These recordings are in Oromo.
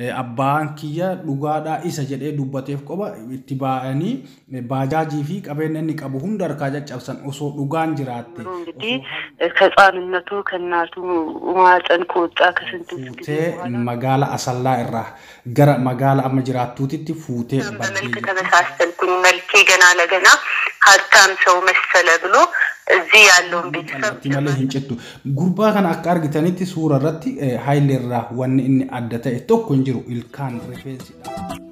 Eh, abbaan kiyya dhugaadhaa isa jedhee dubbateef qoba itti baay'anii eh, baajaajii fi qabeenya inni qabu hunda harka isaanii osoo dhugaa hin jiraatte. Kan xaanannatuu, kan naattuu Fuutee magaala asalaa irraa gara magaala amma jiraattuutitti fuutee bal'ee jira. ganaa laganaa harkaan isaanii saba እዚህ ያለውን ቤተሰብ hin cittu gurbaa kana akka argitanitti suura irratti haayileerraa wanni inni adda ta'e tokko hin jiru ilkaan rifeensidha.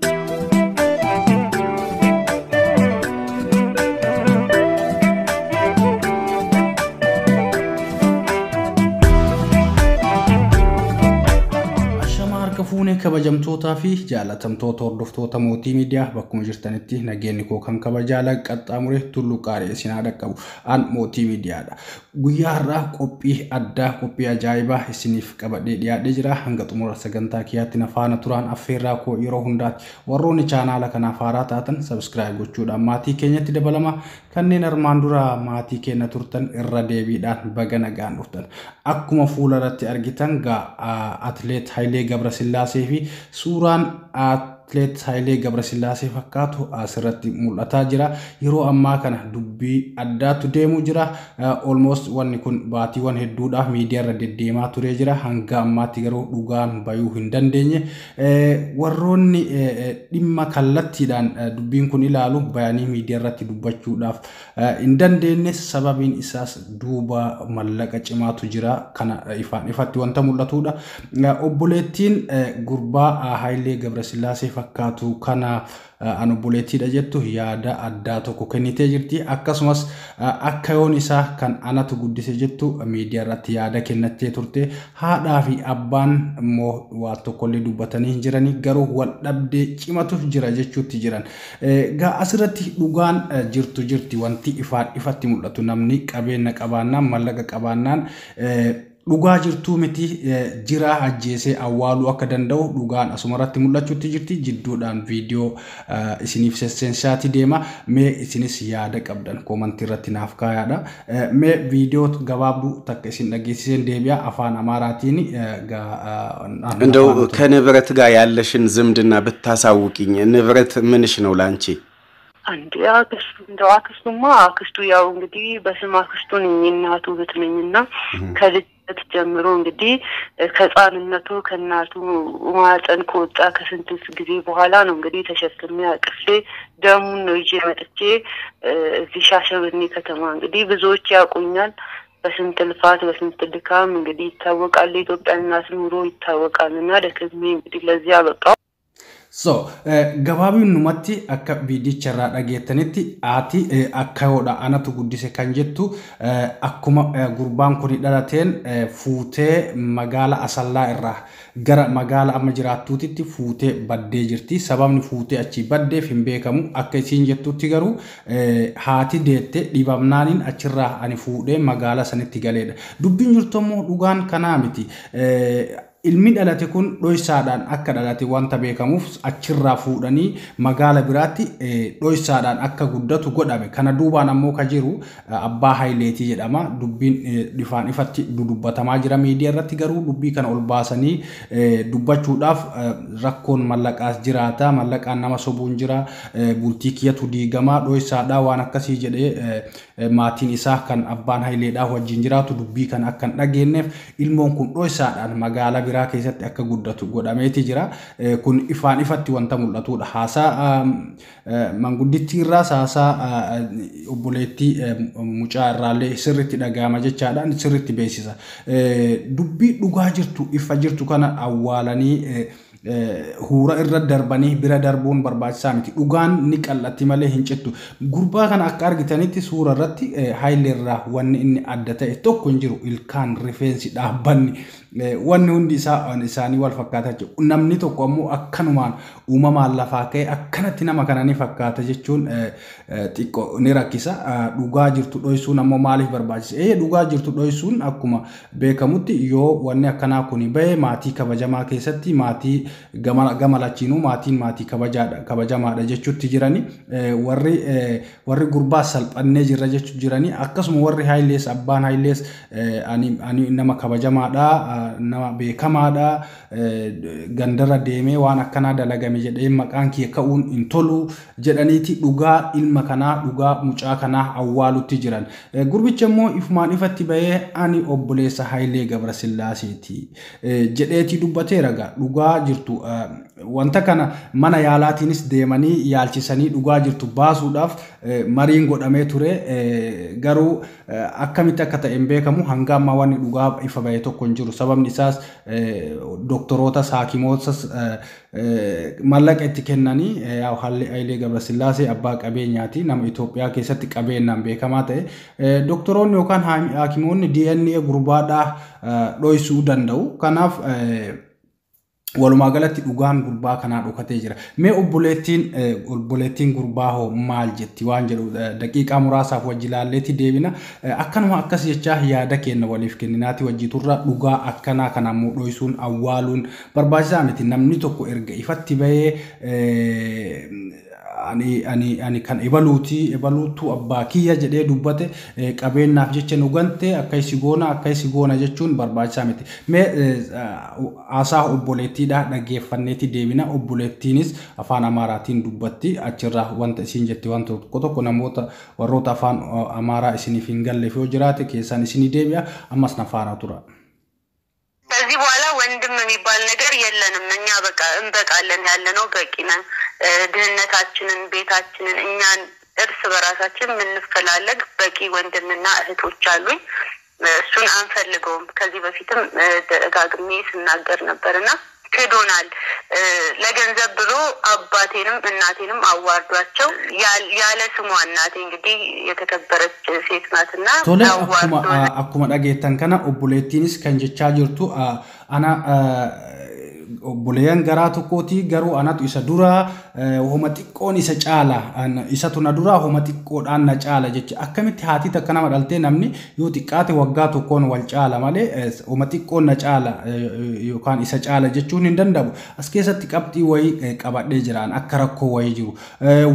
kabajamtootaa fi jaalatamtoota hordoftoota mootii miidiyaa bakkuma jirtanitti nageenyi koo kan kabajaa qaxxaamure tulluu qaaree sinaa dhaqqabu an mootii miidiyaadha. Guyyaa har'aa qophii addaa qophii ajaa'ibaa isiniif qabadhee dhiyaadhee jira hanga xumura sagantaa kiyyaatti na faana turaan affeerraa koo yeroo hundaati warroonni chaanaala kanaaf haaraa taatan sabskiraayib gochuudhaan maatii keenyatti dabalama kanneen armaan duraa maatii keenya turtan irra deebiidhaan baga nagaan dhuftan akkuma fuularratti argitan gaa atleet Hayilee Gabrasillaasee fi suuraan atleet Haayilee Gabrasillaasee fakkaatu asirratti mul'ataa jira. Yeroo ammaa kana dubbii addaatu deemu jira. Olmost eh, wanni kun baatiiwwan hedduudhaaf irra deddeemaa turee jira. Hanga ammaatti garuu dhugaan bayuu hin dandeenye. Eh, warroonni eh, dhimma kallattiidhaan dubbiin kun ilaalu bayanii miidiyaarratti dubbachuudhaaf hin dandeenye. Sababiin isaas duuba mallaqa cimaatu jira. Kana ifaan ifatti wanta mul'atudha. Obboleettiin gurbaa Haayilee Gabrasillaasee fakkaatu kana eh, anobboleettiidha jettu yaada addaa tokko kennitee jirti. Akkasumas eh, akka yoon isaa kan anatu guddise jettu miidiyaa irratti yaada kennattee turte. Haadhaa fi abbaan immoo waa tokkollee dubbatanii hin garuu wal dhabdee cimatu jira jechuutti jiran. Eh, gaa asirratti dhugaan jirtu jirti wanti ifaan ifatti mul'atu namni qabeenya qabaannaan mallagaa qabaannaan dhugaa jirtuu miti jiraa ajjeesee awwaaluu akka danda'u dhugaan asumarratti mul'achuutti jirti jidduudhaan viidiyoo isiniif sesseensaati deema mee isinis yaada qabdan koomantii irratti naaf kaayaadha mee viidiyoo gabaabduu takka isin dhageessiseen deebi'a afaan አማራቲን እንደው ከንብረት ጋር ያለሽን ዝምድና ብታሳውቂኝ። ንብረት ምንሽ ነው ለአንቺ? አንዴ አክስቱ እንደው አክስቱማ አክስቱ ያው እንግዲህ በስም አክስቱን እናቱ ብትለኝና ከልጅ ከልጅነት ጀምሮ እንግዲህ ከህፃንነቱ ከእናቱ ማህፀን ከወጣ ከስንት ጊዜ በኋላ ነው እንግዲህ ተሸክሜ አቅፌ ደሙን ነው ይዤ መጥቼ እዚህ ሻሸመኔ ከተማ እንግዲህ ብዙዎች ያውቁኛል። በስንት ልፋት በስንት ድካም እንግዲህ ይታወቃል። የኢትዮጵያ እናት ኑሮ ይታወቃል እና ደክሜ እንግዲህ ለዚያ በቃ So, eh, gabaabinumatti akka viidicharraa dhageettanitti haati eh, akka hoodha anatu guddise kan jettu eh, akkuma gurbaan kun dhalateen fuutee magaala asalaa irraa gara magaala amma jiraattuutitti fuutee baddee jirti. Sababni fuutee achii baddeef hin beekamu. Akka isiin jettutti garuu haati deettee dhibamnaaniin achirraa ani fuudhee magaala sanitti galeedha. Dubbiin jirtu immoo dhugaan kanaa miti. ilmi dhalate kun dhoysaadhaan akka dhalate wanta beekamuuf achirraa fuudhanii magaala biraatti dhoysaadhaan akka guddatu godhame. Kana duubaan ammoo ka jiru abbaa Haayileetii jedhama. Dubbiin ifaan ifatti dudubbatamaa jira miidiyaa irratti garuu dubbii kana ol baasanii dubbachuudhaaf rakkoon mallaqaas jiraata. Mallaqaan nama sobuun jira. Bultii kiyyatu diigama dhoysaadhaa waan akkasii jedhee maatiin isaa kan abbaan Haayileedhaa wajjin jiraatu dubbii kana akka hin dhageenyeef ilmoon kun dhoysaadhaan magaala biraa biraa keessatti akka guddatu godhameeti jira. Eh, kun ifaan ifatti wanta mul'atudha. Haasaa ehm, eh, manguddichi irraas haasaa eh, obboleettii ehm, mucaa irraallee sirriitti dhaga'ama jechaadhaan sirriitti beeksisa. Dubbii dhugaa jirtu ifa jirtu kana awwaalanii Eh, huura irra darbanii bira darbuun barbaachisaa miti. Dhugaan ni qal'atti malee hin cittu. Gurbaa kana akka argitanitti suura irratti Haayileerraa eh, wanni inni adda ta'e tokko hin jiru. Ilkaan rifeensi dhaabbanni eh, wanni hundi isaanii wal fakkaata jechuudha. Namni tokko ammoo akkanumaan uumamaan lafaa ka'e akkanatti nama kana ni fakkaata jechuun xiqqoo ni rakkisa. Ah, dhugaa jirtu dhoysuun ammoo maaliif barbaachisa? Ee dhugaa jirtu dhoysuun akkuma beekamutti yoo wanni akkanaa kun bahe maatii kabajamaa keessatti maatii gama lachiinuu maatiin maatii kabajamaadha jechuutti jirani. Eh, warri eh, gurbaas salphannee jirra jechuutti jirani. Akkasuma warri Haayilees abbaan Haayilees eh, nama kabajamaadha. nama beekamaadha. Eh, gandara deemee waan akkanaa dalagame jedhee maqaan kee ka'uun hin tolu jedhaniiti dhugaa ilma kanaa dhugaa mucaa kanaa awwaalutti jiran. Eh, gurbicha ifumaan ifatti bahee ani obboleessa Hayilee Gabrasillaaseeti eh, jedheeti dubbateera dhugaa jirtu. Wanta kana mana yaalaatiinis deemanii yaalchisanii dhugaa jirtu baasuudhaaf mariin godhamee ture garuu akkamitti akka ta'e hin beekamu hanga ammaa wanni dhugaa ifa bahee tokko hin jiru isaas doktorootas, haakimootas mallaqa itti kennanii haalli Hailee Gabrasillaasee abbaa qabeenyaati. Nama Itoophiyaa keessatti qabeenyaan beekamaa ta'e doktoroonni yookaan haakimoonni DNA gurbaadhaa dho'isuu danda'u. Kanaaf Walumaa galatti dhugaan gurbaa kanaa dhokatee jira. Mee obboleettiin eh, obboleettiin gurbaa hoo maal jetti waan jedhu eh, daqiiqaa muraasaaf wajji ilaalleetti deebina. Eh, akkanuma akkas jechaa yaada kenna waliif kenninaati wajji turra dhugaa akkanaa kana immoo dhoysuun awwaaluun barbaachisaa miti namni tokko erga ifatti bayee ani ani ani kan ebaluutii ebaluutu abbaa kiyya jedhee dubbate e, qabeenyaaf jecha nu gante akka isi goona akka isi goona jechuun barbaachisaa miti. Mee haasaa dhaggeeffanneetti obboleettiinis afaan amaaraatiin dubbatti achirraa wanta isiin jetti tokko tokko namoota warroota afaan e, amaaraa isiniif hin galleef yoo jiraate keessaan isinii deebi'a ammas nafaara tura. ከዚህ ድህነታችንን፣ ቤታችንን እኛን እርስ በራሳችን የምንፈላለግ በቂ ወንድምና እህቶች አሉኝ። እሱን አንፈልገውም። ከዚህ በፊትም ደጋግሜ ስናገር ነበርና ክዶናል። ለገንዘብ ብሎ አባቴንም እናቴንም አዋርዷቸው ያለ ስሟ እናቴ እንግዲህ የተከበረች ሴት ናትና አዋርዶ አኩመ ዳጌተን ከና ኦቡሌቲንስ ከንጀቻ ጅርቱ አና obboleeyyan garaa tokkooti garuu anatu isa dura homa xiqqoon isa caala isa tuna dura homa xiqqoodhaan na caala jecha akkamitti haatii takka nama dhaltee namni yoo xiqqaate waggaa tokkoon wal caala malee homa xiqqoon na caala yookaan isa caala jechuun hin danda'u as keessatti qabxii wayii qabadhee jiraan akka rakkoo wayii jiru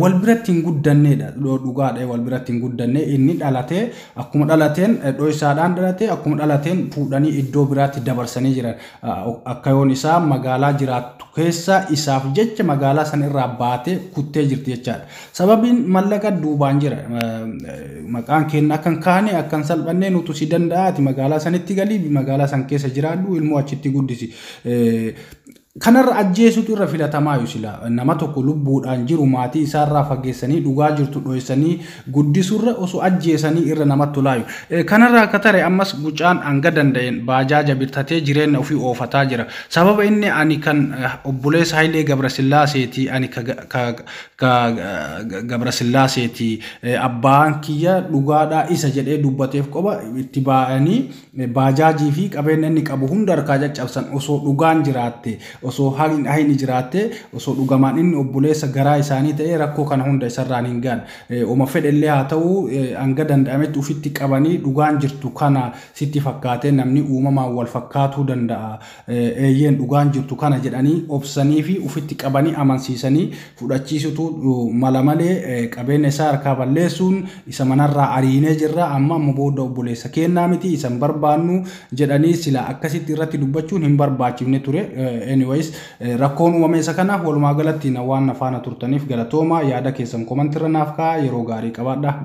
wal biratti hin guddanneedha dhugaadha wal biratti hin guddanne inni dhalatee akkuma dhalateen dho'isaadhaan dhalatee akkuma dhalateen fuudhanii iddoo biraatti dabarsanii jiran akka yoon isaa magaalaa. magaalaa jiraattu keessa isaaf jecha magaalaa san irraa baatee kuttee jirti jechaadha. Sababiin mallaqa duubaan jira. Maqaan keenya akka hin kaane akka hin salphannee nutu si danda'aati magaalaa sanitti galii magaalaa san keessa jiraadhu ilmoo achitti guddisi. Kanarra ajjeesutu irra filatamaayu sila nama tokko lubbuudhaan jiru maatii isaarraa fageessanii dhugaa jirtu dho'essanii guddisurra osoo ajjeesanii irra namatti tolaayu. E, Kanarraa akka tare ammas gucaan hanga danda'een baajaaja bitatee jireenya ofii oofataa jira. Sababa inni ani kan e, obboleessa Hayilee ani Gabrasillaaseeti e, abbaan kiyya dhugaadhaa isa jedhee dubbateef qoba itti baa'anii baajaajii fi qabeenya inni qabu hunda harkaa caccabsan osoo dhugaan jiraatte. osoo haini jiraattee osoo dhugamaan inni obboleessa garaa isaanii ta'ee rakkoo kana hunda isarraan hin gaan. Eh, oma haa ta'u eh, hanga danda'ametti ufitti qabanii dhugaan jirtu kana sitti namni uumamaan eh, dhugaan jirtu kana jedhanii obsanii fi ufitti qabanii amansiisanii fudhachiisutu mala malee qabeenya isaa harkaa balleessuun isa manarraa ariinee jirra amma amma booda obboleessa kennaa miti isa barbaannu jedhanii akkasitti irratti dubbachuun hin barbaachifne ture. Eh, rakkoon uumame isa walumaa galatti waan nafaana turtaniif galatooma yaada keessan komantirra naaf ka'a. yeroo gaarii qabaadha.